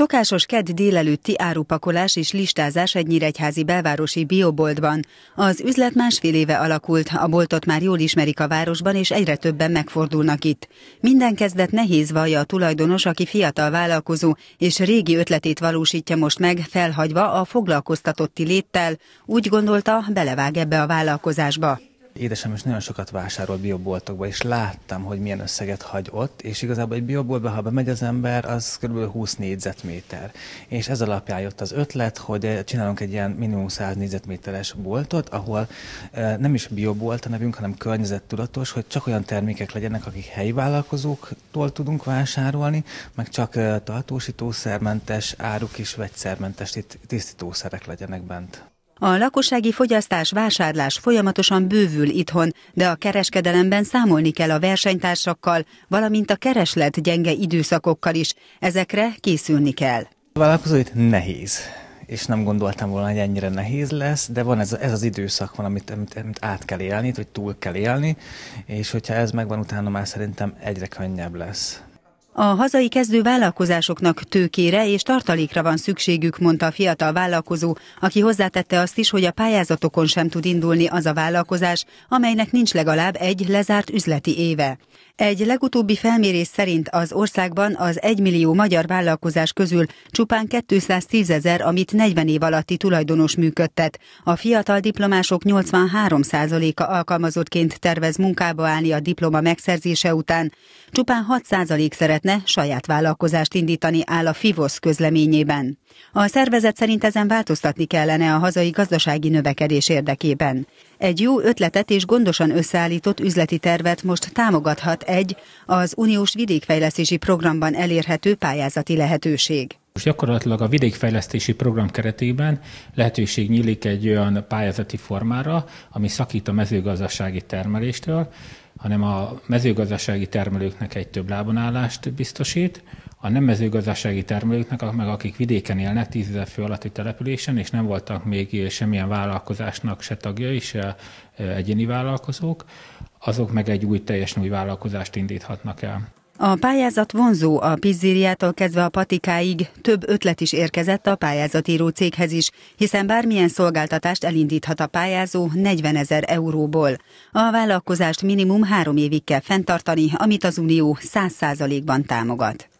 szokásos kedd délelőtti árupakolás és listázás egy nyíregyházi belvárosi bioboltban. Az üzlet másfél éve alakult, a boltot már jól ismerik a városban, és egyre többen megfordulnak itt. Minden kezdet nehéz vallja a tulajdonos, aki fiatal vállalkozó, és régi ötletét valósítja most meg, felhagyva a foglalkoztatotti léttel, úgy gondolta, belevág ebbe a vállalkozásba édesem is nagyon sokat vásárol bioboltokba, és láttam, hogy milyen összeget hagy ott, és igazából egy bioboltba, ha bemegy az ember, az kb. 20 négyzetméter. És ez alapján jött az ötlet, hogy eh, csinálunk egy ilyen minimum 100 négyzetméteres boltot, ahol eh, nem is biobolt a nevünk, hanem környezettudatos, hogy csak olyan termékek legyenek, akik helyi vállalkozóktól tudunk vásárolni, meg csak eh, tartósítószermentes áruk és vegyszermentes tisztítószerek legyenek bent. A lakossági fogyasztás, vásárlás folyamatosan bővül itthon, de a kereskedelemben számolni kell a versenytársakkal, valamint a kereslet gyenge időszakokkal is. Ezekre készülni kell. A vállalkozóit nehéz és nem gondoltam volna, hogy ennyire nehéz lesz, de van ez, ez az időszak van, amit, amit, amit át kell élni, vagy túl kell élni, és hogyha ez megvan, utána már szerintem egyre könnyebb lesz. A hazai kezdő vállalkozásoknak tőkére és tartalékra van szükségük, mondta a fiatal vállalkozó, aki hozzátette azt is, hogy a pályázatokon sem tud indulni az a vállalkozás, amelynek nincs legalább egy lezárt üzleti éve. Egy legutóbbi felmérés szerint az országban az 1 millió magyar vállalkozás közül csupán 210 ezer, amit 40 év alatti tulajdonos működtet. A fiatal diplomások 83%-a alkalmazottként tervez munkába állni a diploma megszerzése után, csupán 6% szeret szeretne saját vállalkozást indítani áll a FIVOSZ közleményében. A szervezet szerint ezen változtatni kellene a hazai gazdasági növekedés érdekében. Egy jó ötletet és gondosan összeállított üzleti tervet most támogathat egy az uniós vidékfejlesztési programban elérhető pályázati lehetőség. Most gyakorlatilag a vidékfejlesztési program keretében lehetőség nyílik egy olyan pályázati formára, ami szakít a mezőgazdasági termeléstől, hanem a mezőgazdasági termelőknek egy több állást biztosít, a nem mezőgazdasági termelőknek, meg akik vidéken élnek, 10 ezer fő alatti településen, és nem voltak még semmilyen vállalkozásnak se tagjai, se egyéni vállalkozók, azok meg egy új teljesen új vállalkozást indíthatnak el. A pályázat vonzó, a pizzériától kezdve a patikáig több ötlet is érkezett a pályázatíró céghez is, hiszen bármilyen szolgáltatást elindíthat a pályázó 40 ezer euróból. A vállalkozást minimum három évig kell fenntartani, amit az Unió 100%-ban támogat.